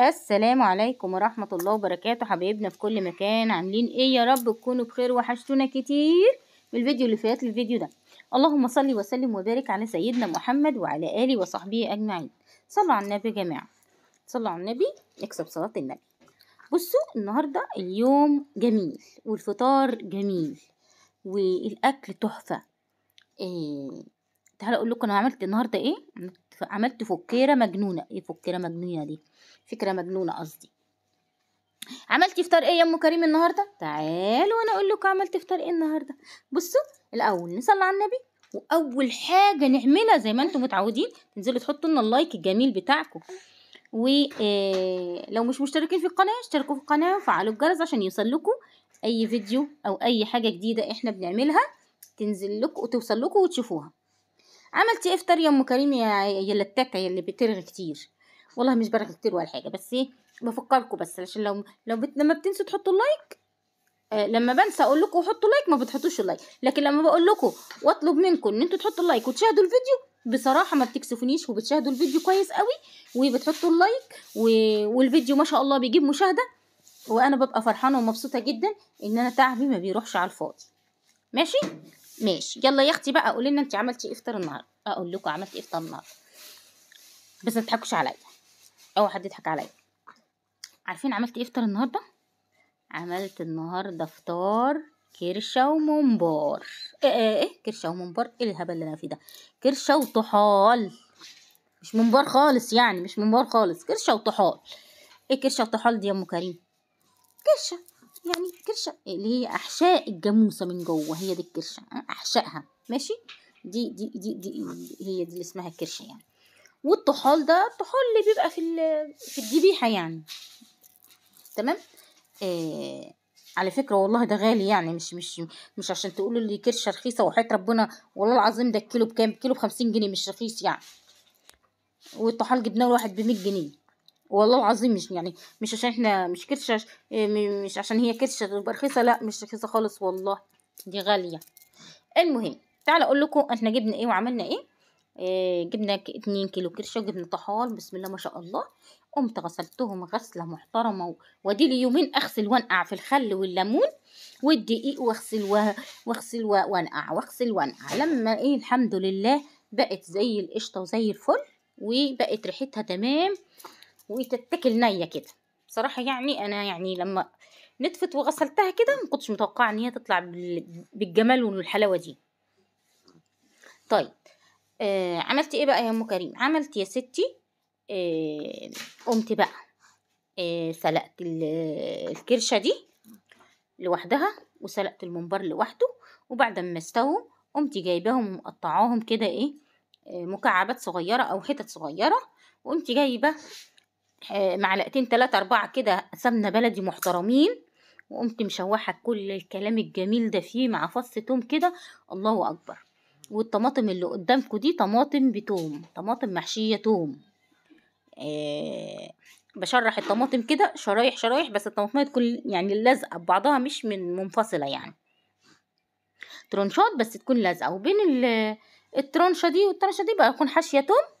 السلام عليكم ورحمة الله وبركاته حبايبنا في كل مكان عاملين ايه يا رب تكونوا بخير وحشتونا كتير من الفيديو اللي فات للفيديو ده اللهم صل وسلم وبارك على سيدنا محمد وعلى آله وصحبه أجمعين صلوا على النبي يا جماعة صلوا على النبي اكسب صلاة النبي بصوا النهاردة اليوم جميل والفطار جميل والأكل تحفة إيه تعال اقول لكم انا عملت النهارده ايه عملت فكيره مجنونه ايه فكيره مجنونه دي فكره مجنونه قصدي عملتي فطار ايه يا ام كريم النهارده تعالوا انا اقول لكم عملت فطار ايه النهارده بصوا الاول نصلي على النبي واول حاجه نعملها زي ما انتم متعودين تنزلوا تحطوا لنا اللايك الجميل بتاعكم ولو آه، مش مشتركين في القناه اشتركوا في القناه وفعلوا الجرس عشان يوصل اي فيديو او اي حاجه جديده احنا بنعملها تنزل لكم وتوصل لكم وتشوفوها عملتي افطر إيه يا ام كريم يا يلا التكه يلي بترغي كتير والله مش برغي كتير ولا حاجه بس ايه بفكركم بس عشان لو لو بت... لما بتنسوا تحطوا اللايك آه لما بنسى اقول لكم حطوا لايك ما بتحطوش اللايك لكن لما بقول لكم واطلب منكم ان انتوا تحطوا اللايك وتشاهدوا الفيديو بصراحه ما بتكسفونيش وبتشاهدوا الفيديو كويس قوي وبتحطوا اللايك و... والفيديو ما شاء الله بيجيب مشاهده وانا ببقى فرحانه ومبسوطه جدا ان انا تعبي ما بيروحش على الفاضي ماشي ماشي يلا يا اختي بقى قولي لنا انت عملتي إيه افطار النهارده اقول لكم عملت إيه افطار النهارده بس ما تضحكوش عليا اوعى حد يضحك عليا عارفين عملت ايه افطار النهارده عملت النهارده فطار كرشه وممبار ايه ايه ايه كرشه وممبار ايه الهبل اللي انا فيه ده كرشه وطحال مش ممبار خالص يعني مش ممبار خالص كرشه وطحال ايه كرشه وطحال دي يا ام كريم كرشه يعني كرشة اللي هي أحشاء الجاموسة من جوه هي دي الكرشة أحشائها ماشي دي دي دي, دي هي دي اللي اسمها الكرشة يعني والطحال ده الطحال اللي بيبقى في في الذبيحة يعني تمام آه على فكرة والله ده غالي يعني مش مش مش عشان تقولوا لي كرشة رخيصة وحياة ربنا والله العظيم ده الكيلو بكام كيلو بخمسين جنيه مش رخيص يعني والطحال جبناه ب بمية جنيه والله العظيم مش يعني مش عشان احنا مش كرشة إيه، مش عشان هي كرشة تبقى رخيصة لا مش رخيصة خالص والله دي غالية المهم تعالى اقول لكم احنا جبنا ايه وعملنا ايه, إيه، جبنا اتنين كيلو كرشة وجبنا طحال بسم الله ما شاء الله قمت غسلتهم غسلة محترمة ودي لي يومين اغسل وانقع في الخل والليمون والدقيق واغسل واغسل وانقع واغسل وانقع لما ايه الحمد لله بقت زي القشطة وزي الفل وبقت ريحتها تمام وتتاكل نيه كده بصراحه يعني انا يعني لما نتفت وغسلتها كده ما كنتش متوقعه ان هي تطلع بالجمال والحلاوه دي طيب آه عملت ايه بقى يا ام كريم عملت يا ستي آه قمت بقى آه سلقت الكرشه دي لوحدها وسلقت الممبار لوحده وبعد ما استووا قمت جايباهم ومقطعاهم كده ايه آه، مكعبات صغيره او حتت صغيره وقمت جايبه آه، معلقتين تلاتة أربعة كده سمنة بلدي محترمين وقمت مشوحة كل الكلام الجميل ده فيه مع فص توم كده الله أكبر والطماطم اللي قدامكم دي طماطم بتوم طماطم محشية توم آه بشرح الطماطم كده شرايح شرايح بس الطماطم تكون يعني لازقة ببعضها مش من منفصلة يعني ترنشات بس تكون لازقة وبين الترنشة دي والترنشة دي بقى أكون حاشية توم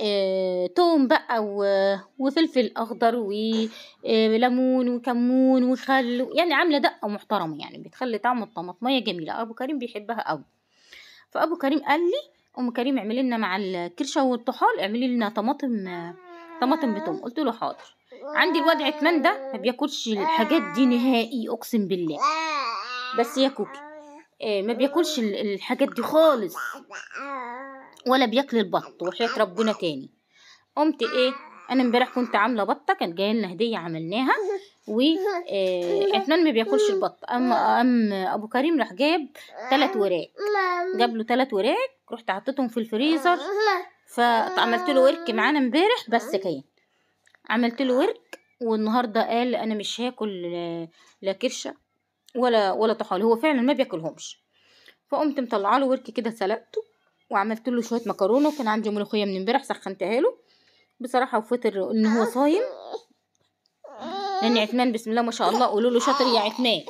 آه، توم بقى و- وفلفل اخضر وليمون آه، وكمون وخل يعني عامله دقه محترمه يعني بتخلي طعم الطماطميه جميله ابو كريم بيحبها قوي فابو كريم قال لي ام كريم اعملي لنا مع الكرشه والطحال اعملي لنا طماطم طماطم بتوم قلت له حاضر عندي الواد عثمان ده ما بياكلش الحاجات دي نهائي اقسم بالله بس يا كوكي آه، ما بياكلش الحاجات دي خالص ولا بياكل البط وحياة ربنا تاني قمت ايه انا امبارح كنت عامله بطه كانت جايه لنا هديه عملناها و آه، عدنان ما بياكلش البط اما ام ابو كريم راح جاب ثلاث وراك جاب له ثلاث وراك رحت حطيتهم في الفريزر فعملت له ورك معانا امبارح بس كاين عملت له ورك والنهارده قال انا مش هاكل لا كرشه ولا ولا طحال هو فعلا ما بياكلهمش فقمت مطلعه له ورك كده سلقته وعملت له شويه مكرونه وكان عندي ملوخيه من امبارح سخنتها له بصراحه وفطر ان هو صايم لان يعني عتمان بسم الله ما شاء الله قولوا له شاطر يا عتمان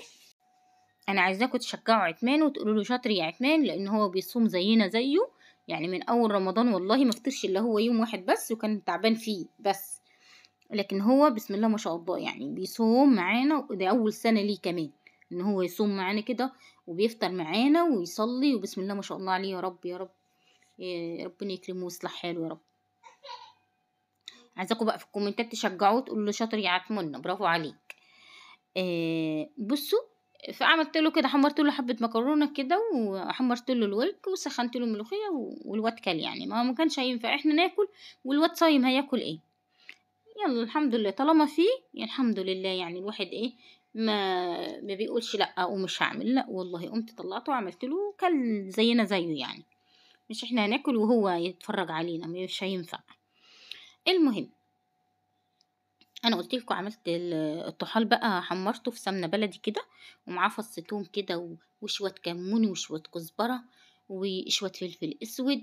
انا عايزاكم تشجعوا عتمان وتقولوا له شاطر يا عتمان لان هو بيصوم زينا زيه يعني من اول رمضان والله ما فطرش الا هو يوم واحد بس وكان تعبان فيه بس لكن هو بسم الله ما شاء الله يعني بيصوم معانا وده اول سنه ليه كمان ان هو يصوم معانا كده وبيفطر معانا ويصلي وبسم الله ما شاء الله عليه يا رب يا رب ربنا يكرمه ويصلح حاله يا رب عايزاكم بقى في الكومنتات تشجعوه تقولوا له شاطر يا عتمنة برافو عليك آه، بصوا فعملت له كده حمرت له حبه مكرونه كده وحمرت له الورك وسخنت له ملوخيه والواد كل يعني ما ما كانش هينفع احنا ناكل والواد صايم هياكل ايه يلا الحمد لله طالما فيه يعني الحمد لله يعني الواحد ايه ما ما بيقولش لا ومش هعمل لا والله قمت طلعته وعملت له كل زينا زيه يعني مش احنا هناكل وهو يتفرج علينا مش هينفع المهم انا قلت لكم عملت الطحال بقى حمرته في سمنه بلدي كده ومعاه فص توم كده وشويه كمون وشويه كزبره وشويه فلفل اسود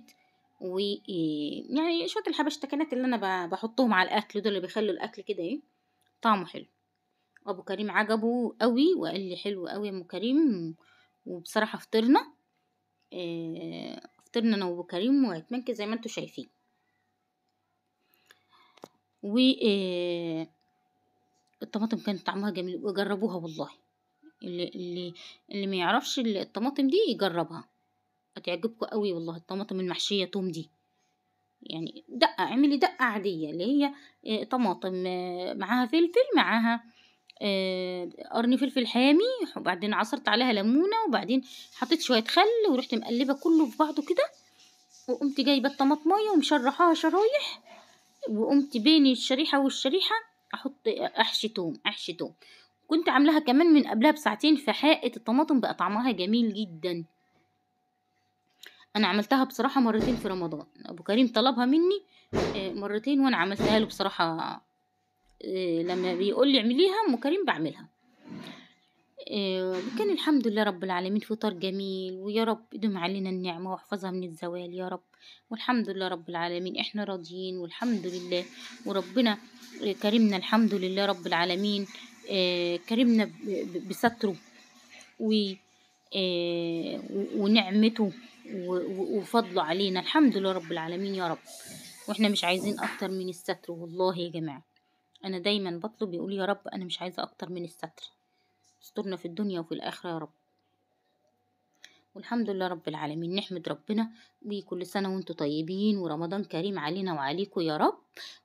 ويعني شويه الحبشتكنات اللي انا بحطهم على الاكل دول اللي بيخلوا الاكل كده ايه طعمه حلو ابو كريم عجبه قوي وقال لي حلو قوي يا ام كريم وبصراحه فطرنا آه، فطرنا انا وكريم وهتمنك زي ما انتوا شايفين و آه، الطماطم كان طعمها جميل وجربوها والله اللي اللي اللي ما يعرفش الطماطم دي يجربها هتعجبكم قوي والله الطماطم المحشيه توم دي يعني دقه اعملي دقه عاديه اللي هي آه، طماطم آه، معاها فلفل معاها آه، قرن فلفل حامي وبعدين عصرت عليها ليمونه وبعدين حطيت شويه خل ورحت مقلبه كله في بعضه كده وقمت جايبه الطماطميه ومشرحاها شرايح وقمت بين الشريحه والشريحه احط احشي توم احشي توم كنت عاملاها كمان من قبلها بساعتين حائط الطماطم بقى طعمها جميل جدا انا عملتها بصراحه مرتين في رمضان ابو كريم طلبها مني آه، مرتين وانا عملتها له بصراحه إيه، لما بيقول لي اعمليها ام كريم بعملها وكان إيه، الحمد لله رب العالمين فطار جميل ويا رب يدوم علينا النعمة واحفظها من الزوال يا رب والحمد لله رب العالمين احنا راضيين والحمد لله وربنا إيه، كرمنا الحمد لله رب العالمين كرمنا بستره ونعمته وفضله علينا الحمد لله رب العالمين يا رب واحنا مش عايزين اكتر من الستر والله يا جماعه أنا دايما بطلب يقول يا رب أنا مش عايزة أكتر من الستر استرنا في الدنيا وفي الآخرة يا رب والحمد لله رب العالمين نحمد ربنا وكل سنة وانتم طيبين ورمضان كريم علينا وعليكم يا رب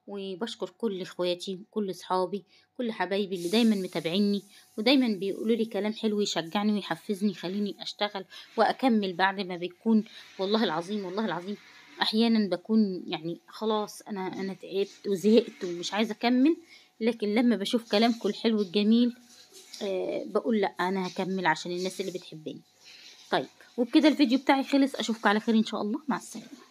وبشكر كل اخواتي كل صحابي كل حبايبي اللي دايما متابعيني ودايما بيقولوا لي كلام حلو يشجعني ويحفزني يخليني اشتغل واكمل بعد ما بتكون والله العظيم والله العظيم احيانا بكون يعني خلاص انا انا تعبت وزهقت ومش عايزه اكمل لكن لما بشوف كلامكم الحلو الجميل آه بقول لا انا هكمل عشان الناس اللي بتحبني طيب وبكده الفيديو بتاعي خلص اشوفكم على خير ان شاء الله مع السلامه